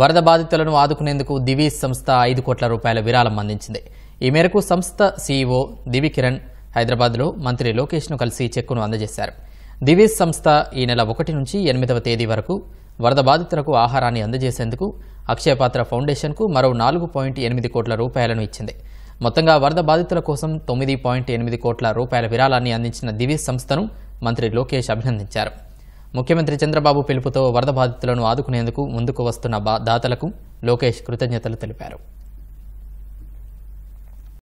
వరద బాధితులను ఆదుకునేందుకు దివి సంస్థ ఐదు కోట్ల రూపాయల విరాళం అందించింది ఈ మేరకు సంస్థ సీఈఓ దివి కిరణ్ హైదరాబాద్లో మంత్రి లోకేష్ను కలిసి చెక్కును అందజేశారు దివీస్ సంస్థ ఈ నెల ఒకటి నుంచి ఎనిమిదవ తేదీ వరకు వరద బాధితులకు ఆహారాన్ని అందజేసేందుకు అక్షయపాత్ర ఫౌండేషన్కు మరో నాలుగు పాయింట్ ఎనిమిది కోట్ల రూపాయలను ఇచ్చింది మొత్తంగా వరద బాధితుల కోసం తొమ్మిది పాయింట్ ఎనిమిది కోట్ల రూపాయల విరాళాన్ని అందించిన దివీస్ సంస్థను మంత్రి లోకేష్ అభినందించారు ముఖ్యమంత్రి చంద్రబాబు పిలుపుతో వరద బాధితులను ఆదుకునేందుకు ముందుకు వస్తున్న దాతలకు లోకేష్ కృతజ్ఞతలు తెలిపారు